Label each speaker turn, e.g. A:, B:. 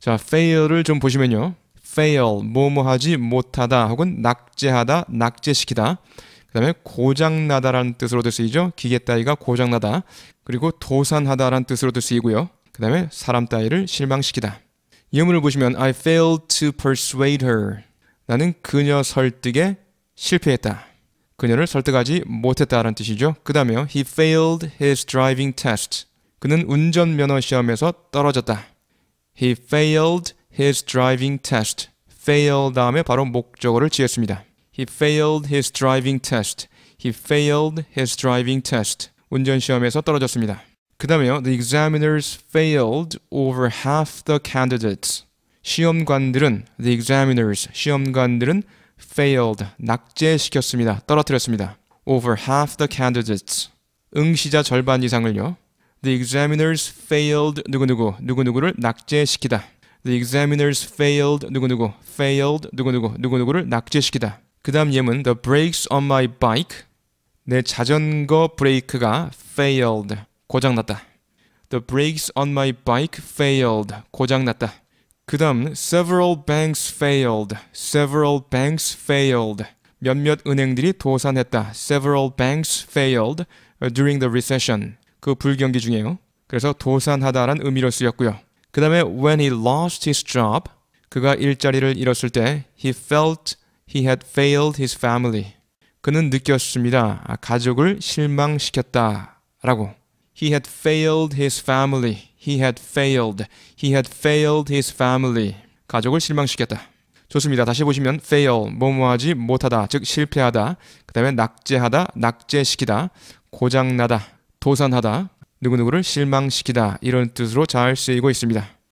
A: 자, fail을 좀 보시면요. fail, 뭐 뭐하지 못하다 혹은 낙제하다, 낙제시키다. 그 다음에 고장나다라는 뜻으로도 쓰이죠. 기계 따위가 고장나다. 그리고 도산하다라는 뜻으로도 쓰이고요. 그 다음에 사람 따위를 실망시키다. 이 의문을 보시면 I failed to persuade her. 나는 그녀 설득에 실패했다. 그녀를 설득하지 못했다라는 뜻이죠. 그 다음에 he failed his driving test. 그는 운전면허 시험에서 떨어졌다. He failed his driving test. fail 다음에 바로 목적어를 지었습니다. He failed his driving test. He failed his driving test. 운전 시험에서 떨어졌습니다. 그 다음에요. The examiners failed over half the candidates. 시험관들은 the examiners 시험관들은 failed 낙제시켰습니다. 떨어뜨렸습니다. over half the candidates. 응시자 절반 이상을요. The examiners failed 누구누구 누구누구를 낙제시키다. The examiners failed 누구누구 failed 누구누구 누구누구를 낙제시키다. 그다음 예문 The brakes on my bike 내 자전거 브레이크가 failed 고장났다. The brakes on my bike failed 고장났다. 그다음 several banks failed several banks failed 몇몇 은행들이 도산했다. Several banks failed during the recession. 그 불경기 중에요. 그래서 도산하다란 의미로 쓰였고요. 그 다음에 when he lost his job, 그가 일자리를 잃었을 때 he felt he had failed his family. 그는 느꼈습니다. 아, 가족을 실망시켰다라고. He had failed his family. He had failed. He had failed his family. 가족을 실망시켰다. 좋습니다. 다시 보시면 fail, 뭐뭐하지 못하다, 즉 실패하다. 그 다음에 낙제하다, 낙제시키다, 고장나다. 도산하다, 누구누구를 실망시키다 이런 뜻으로 잘 쓰이고 있습니다.